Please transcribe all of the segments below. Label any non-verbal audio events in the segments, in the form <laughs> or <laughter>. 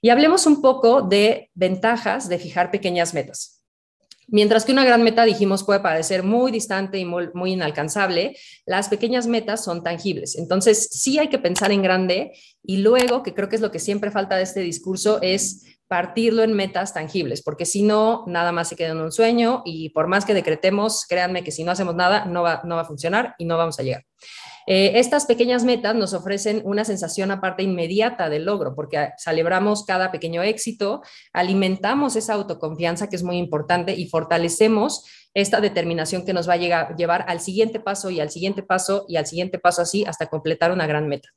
Y hablemos un poco de ventajas de fijar pequeñas metas. Mientras que una gran meta, dijimos, puede parecer muy distante y muy, inalcanzable, las pequeñas metas son tangibles. Entonces, sí hay que pensar en grande y luego, que creo que es lo que siempre falta de este discurso, es partirlo en metas tangibles, porque si no, nada más se queda en un sueño y por más que decretemos, créanme que si no hacemos nada, no va, no va a funcionar y no vamos a llegar. Eh, estas pequeñas metas nos ofrecen una sensación aparte inmediata del logro, porque ah, celebramos cada pequeño éxito, alimentamos esa autoconfianza que es muy importante y fortalecemos esta determinación que nos va a llevar al siguiente paso y al siguiente paso y al siguiente paso así hasta completar una gran meta.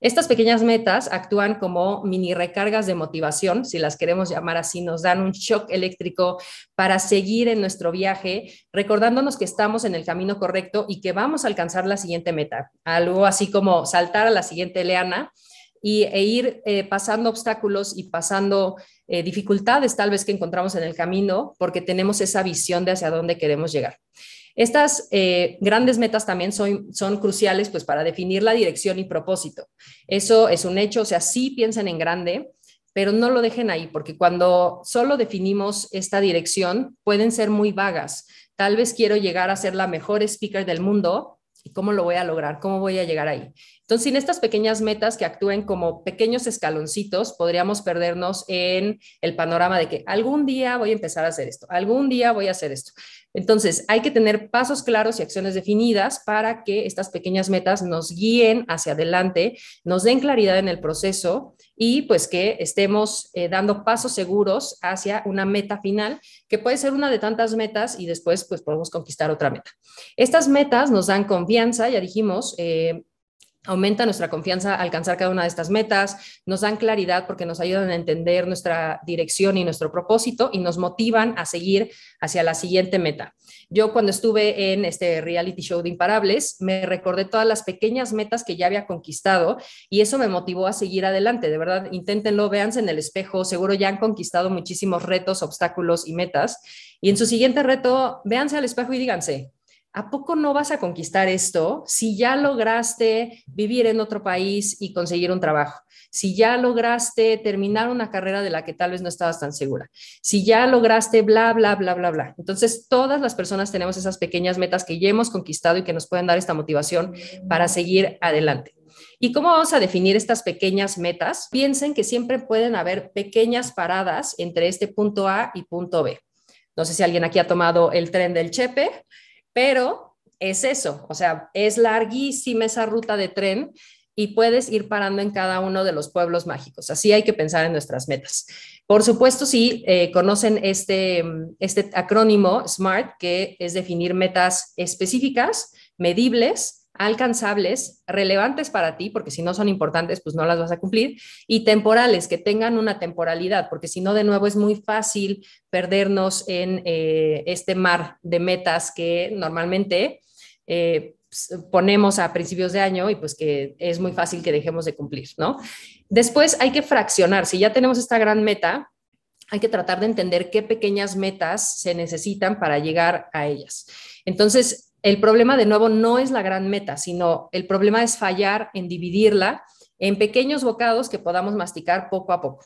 Estas pequeñas metas actúan como mini recargas de motivación, si las queremos llamar así, nos dan un shock eléctrico para seguir en nuestro viaje, recordándonos que estamos en el camino correcto y que vamos a alcanzar la siguiente meta, algo así como saltar a la siguiente leana y, e ir eh, pasando obstáculos y pasando eh, dificultades tal vez que encontramos en el camino porque tenemos esa visión de hacia dónde queremos llegar. Estas eh, grandes metas también son, son cruciales pues, para definir la dirección y propósito. Eso es un hecho, o sea, sí piensen en grande, pero no lo dejen ahí, porque cuando solo definimos esta dirección, pueden ser muy vagas. Tal vez quiero llegar a ser la mejor speaker del mundo, ¿Y cómo lo voy a lograr? ¿Cómo voy a llegar ahí? Entonces, sin estas pequeñas metas que actúen como pequeños escaloncitos, podríamos perdernos en el panorama de que algún día voy a empezar a hacer esto, algún día voy a hacer esto. Entonces, hay que tener pasos claros y acciones definidas para que estas pequeñas metas nos guíen hacia adelante, nos den claridad en el proceso y pues que estemos eh, dando pasos seguros hacia una meta final, que puede ser una de tantas metas y después pues podemos conquistar otra meta. Estas metas nos dan confianza, ya dijimos, eh, aumenta nuestra confianza alcanzar cada una de estas metas, nos dan claridad porque nos ayudan a entender nuestra dirección y nuestro propósito y nos motivan a seguir hacia la siguiente meta. Yo cuando estuve en este reality show de Imparables, me recordé todas las pequeñas metas que ya había conquistado y eso me motivó a seguir adelante. De verdad, inténtenlo, véanse en el espejo, seguro ya han conquistado muchísimos retos, obstáculos y metas. Y en su siguiente reto, véanse al espejo y díganse, ¿a poco no vas a conquistar esto si ya lograste vivir en otro país y conseguir un trabajo? Si ya lograste terminar una carrera de la que tal vez no estabas tan segura, si ya lograste bla, bla, bla, bla, bla. Entonces, todas las personas tenemos esas pequeñas metas que ya hemos conquistado y que nos pueden dar esta motivación para seguir adelante. ¿Y cómo vamos a definir estas pequeñas metas? Piensen que siempre pueden haber pequeñas paradas entre este punto A y punto B. No sé si alguien aquí ha tomado el tren del Chepe, pero es eso, o sea, es larguísima esa ruta de tren y puedes ir parando en cada uno de los pueblos mágicos. Así hay que pensar en nuestras metas. Por supuesto, si eh, conocen este, este acrónimo SMART, que es definir metas específicas, medibles, alcanzables, relevantes para ti, porque si no son importantes, pues no las vas a cumplir, y temporales, que tengan una temporalidad, porque si no, de nuevo, es muy fácil perdernos en eh, este mar de metas que normalmente eh, pues, ponemos a principios de año y pues que es muy fácil que dejemos de cumplir, ¿no? Después hay que fraccionar, si ya tenemos esta gran meta, hay que tratar de entender qué pequeñas metas se necesitan para llegar a ellas. Entonces, el problema de nuevo no es la gran meta, sino el problema es fallar en dividirla en pequeños bocados que podamos masticar poco a poco.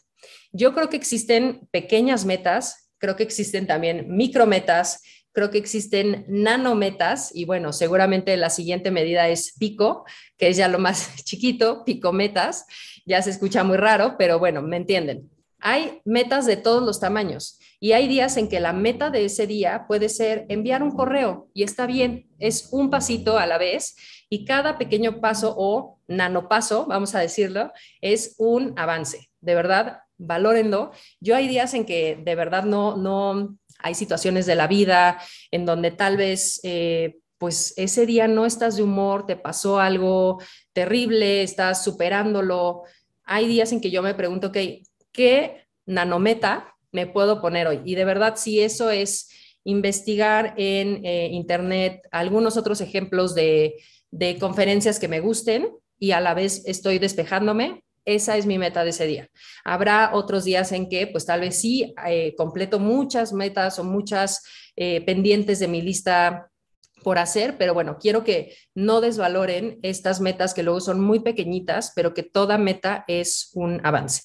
Yo creo que existen pequeñas metas, creo que existen también micrometas, creo que existen nanometas y bueno, seguramente la siguiente medida es pico, que es ya lo más <laughs> chiquito, picometas, ya se escucha muy raro, pero bueno, me entienden. Hay metas de todos los tamaños y hay días en que la meta de ese día puede ser enviar un correo y está bien, es un pasito a la vez y cada pequeño paso o nanopaso, vamos a decirlo, es un avance. De verdad, valórenlo. Yo hay días en que de verdad no, no, hay situaciones de la vida en donde tal vez... Eh, pues ese día no estás de humor, te pasó algo terrible, estás superándolo. Hay días en que yo me pregunto, ok, ¿qué nanometa me puedo poner hoy? Y de verdad, si eso es investigar en eh, internet algunos otros ejemplos de, conferencias que me gusten y a la vez estoy despejándome, esa es mi meta de ese día. Habrá otros días en que, pues tal vez sí, eh, completo muchas metas o muchas eh, pendientes de mi lista por hacer, pero bueno, quiero que no desvaloren estas metas que luego son muy pequeñitas, pero que toda meta es un avance.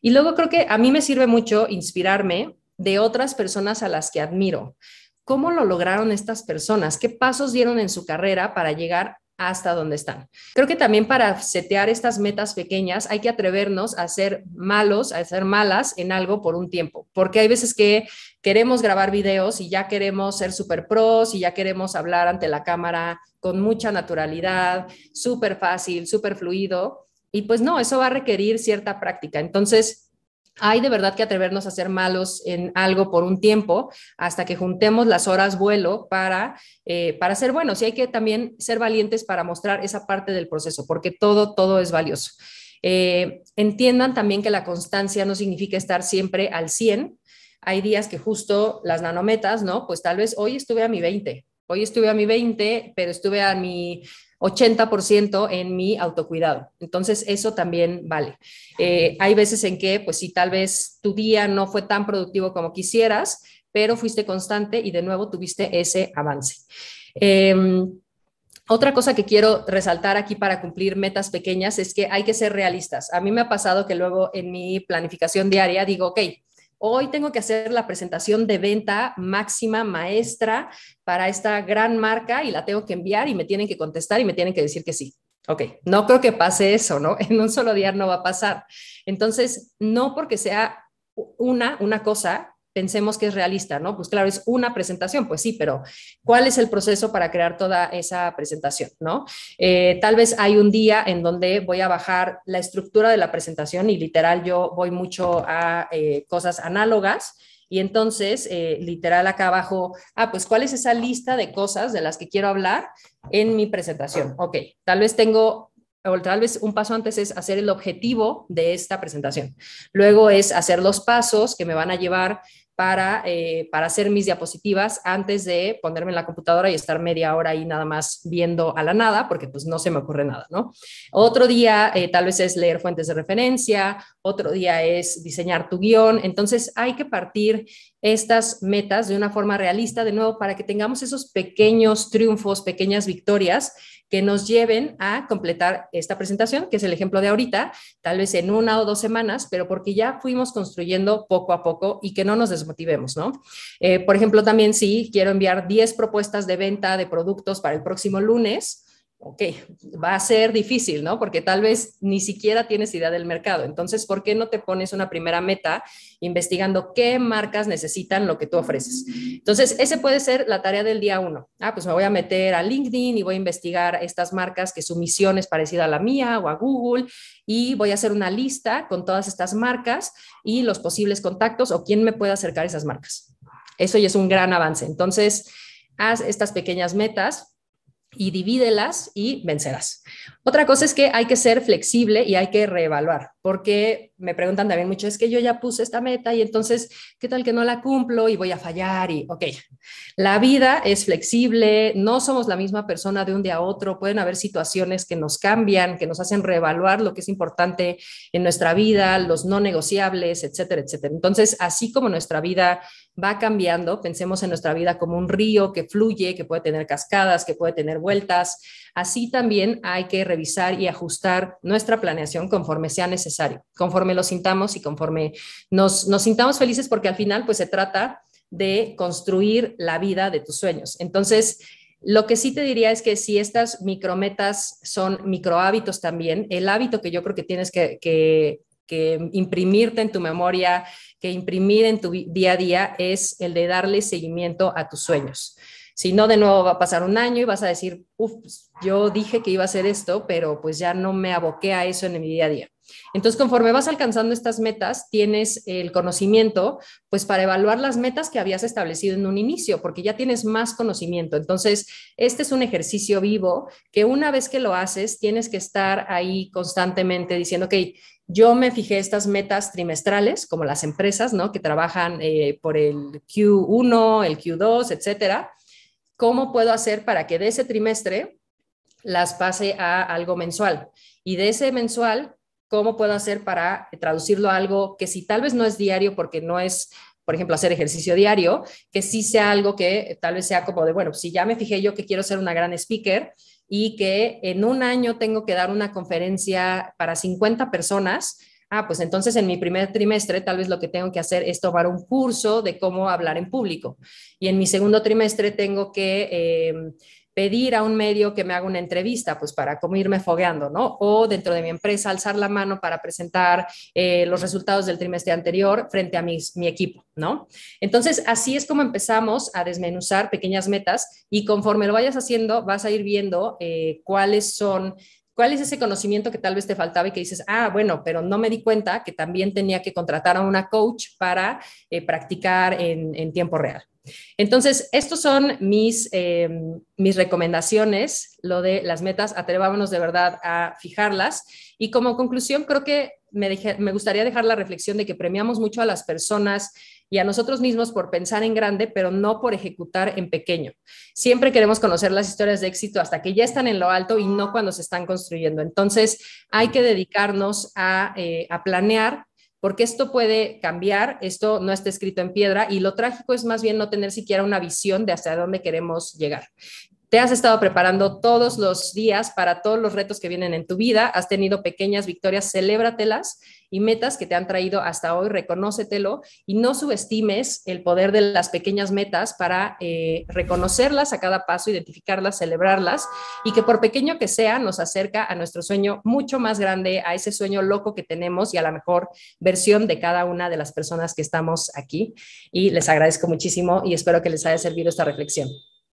Y luego creo que a mí me sirve mucho inspirarme de otras personas a las que admiro. ¿Cómo lo lograron estas personas? ¿Qué pasos dieron en su carrera para llegar hasta donde están. Creo que también para setear estas metas pequeñas hay que atrevernos a ser malos, a ser malas en algo por un tiempo, porque hay veces que queremos grabar videos y ya queremos ser super pros y ya queremos hablar ante la cámara con mucha naturalidad, súper fácil, súper fluido, y pues no, eso va a requerir cierta práctica. Entonces, hay de verdad que atrevernos a ser malos en algo por un tiempo hasta que juntemos las horas vuelo para, eh, para ser buenos. Y hay que también ser valientes para mostrar esa parte del proceso, porque todo, todo es valioso. Eh, entiendan también que la constancia no significa estar siempre al 100. Hay días que justo las nanometas, ¿no? Pues tal vez hoy estuve a mi 20, hoy estuve a mi 20, pero estuve a mi 80% en mi autocuidado. Entonces, eso también vale. Eh, hay veces en que, pues si tal vez tu día no fue tan productivo como quisieras, pero fuiste constante y de nuevo tuviste ese avance. Em, otra cosa que quiero resaltar aquí para cumplir metas pequeñas es que hay que ser realistas. A mí me ha pasado que luego en mi planificación diaria digo, ok, hoy tengo que hacer la presentación de venta máxima maestra para esta gran marca y la tengo que enviar y me tienen que contestar y me tienen que decir que sí. Ok, no creo que pase eso, ¿no? <laughs> En un solo día no va a pasar. Entonces, no porque sea una, una cosa, pensemos que es realista, ¿no? Pues claro, es una presentación, pues sí, pero ¿cuál es el proceso para crear toda esa presentación, ¿no? Eh, tal vez hay un día en donde voy a bajar la estructura de la presentación y literal yo voy mucho a eh, cosas análogas. Y entonces, eh, literal acá abajo, ah, pues cuál es esa lista de cosas de las que quiero hablar en mi presentación. Ok, tal vez tengo o tal vez un paso antes es hacer el objetivo de esta presentación. Luego es hacer los pasos que me van a llevar eh, para, hacer mis diapositivas antes de ponerme en la computadora y estar media hora ahí nada más viendo a la nada, porque pues no se me ocurre nada, ¿no? Otro día eh, tal vez es leer fuentes de referencia, otro día es diseñar tu guión, entonces hay que partir estas metas de una forma realista, de nuevo, para que tengamos esos pequeños triunfos, pequeñas victorias que nos lleven a completar esta presentación, que es el ejemplo de ahorita, tal vez en una o dos semanas, pero porque ya fuimos construyendo poco a poco y que no nos desmotivemos, ¿no? Eh, por ejemplo, también sí, quiero enviar 10 propuestas de venta de productos para el próximo lunes, ok, va a ser difícil, ¿no? Porque tal vez ni siquiera tienes idea del mercado. Entonces, ¿por qué no te pones una primera meta investigando qué marcas necesitan lo que tú ofreces? Entonces, ese puede ser la tarea del día uno. Ah, pues me voy a meter a LinkedIn y voy a investigar estas marcas que su misión es parecida a la mía o a Google y voy a hacer una lista con todas estas marcas y los posibles contactos o quién me puede acercar esas marcas. Eso ya es un gran avance. Entonces, haz estas pequeñas metas y divídelas y vencerás. Otra cosa es que hay que ser flexible y hay que reevaluar, porque me preguntan también mucho, es que yo ya puse esta meta y entonces, ¿qué tal que no la cumplo y voy a fallar? Y, ok, la vida es flexible, no somos la misma persona de un día a otro, pueden haber situaciones que nos cambian, que nos hacen reevaluar lo que es importante en nuestra vida, los no negociables, etcétera, etcétera. Entonces, así como nuestra vida va cambiando. Pensemos en nuestra vida como un río que fluye, que puede tener cascadas, que puede tener vueltas. Así también hay que revisar y ajustar nuestra planeación conforme sea necesario, conforme lo sintamos y conforme nos, sintamos felices, porque al final pues se trata de construir la vida de tus sueños. Entonces, lo que sí te diría es que si estas micrometas son micro hábitos también, el hábito que yo creo que tienes que que imprimirte en tu memoria, que imprimir en tu día a día, es el de darle seguimiento a tus sueños. Si no, de nuevo va a pasar un año y vas a decir, uff, pues, yo dije que iba a hacer esto, pero pues ya no me aboqué a eso en mi día a día. Entonces, conforme vas alcanzando estas metas, tienes el conocimiento, pues para evaluar las metas que habías establecido en un inicio, porque ya tienes más conocimiento. Entonces, este es un ejercicio vivo que una vez que lo haces, tienes que estar ahí constantemente diciendo, ok, yo me fijé estas metas trimestrales, como las empresas, ¿no? Que trabajan eh, por el Q1, el Q2, etcétera. ¿Cómo puedo hacer para que de ese trimestre las pase a algo mensual? Y de ese mensual, cómo puedo hacer para eh, traducirlo a algo que si tal vez no es diario porque no es, por ejemplo, hacer ejercicio diario, que sí sea algo que eh, tal vez sea como de, bueno, si ya me fijé yo que quiero ser una gran speaker y que en un año tengo que dar una conferencia para 50 personas. Ah, pues entonces en mi primer trimestre tal vez lo que tengo que hacer es tomar un curso de cómo hablar en público. Y en mi segundo trimestre tengo que em, pedir a un medio que me haga una entrevista, pues para como irme fogueando, ¿no? O dentro de mi empresa alzar la mano para presentar eh, los resultados del trimestre anterior frente a mi equipo, ¿no? Entonces, así es como empezamos a desmenuzar pequeñas metas y conforme lo vayas haciendo, vas a ir viendo eh, cuáles son ¿Cuál es ese conocimiento que tal vez te faltaba y que dices, ah, bueno, pero no me di cuenta que también tenía que contratar a una coach para eh, practicar en tiempo real? Entonces, estos son mis, em, mis recomendaciones, lo de las metas, atrevámonos de verdad a fijarlas. Y como conclusión, creo que me, gustaría dejar la reflexión de que premiamos mucho a las personas y a nosotros mismos por pensar en grande, pero no por ejecutar en pequeño. Siempre queremos conocer las historias de éxito hasta que ya están en lo alto y no cuando se están construyendo. Entonces, hay que dedicarnos a, eh, a planear porque esto puede cambiar, esto no está escrito en piedra y lo trágico es más bien no tener siquiera una visión de hacia dónde queremos llegar. Te has estado preparando todos los días para todos los retos que vienen en tu vida, has tenido pequeñas victorias, celébratelas y metas que te han traído hasta hoy, reconócetelo y no subestimes el poder de las pequeñas metas para eh, reconocerlas a cada paso, identificarlas, celebrarlas y que por pequeño que sea nos acerca a nuestro sueño mucho más grande, a ese sueño loco que tenemos y a la mejor versión de cada una de las personas que estamos aquí. Y les agradezco muchísimo y espero que les haya servido esta reflexión.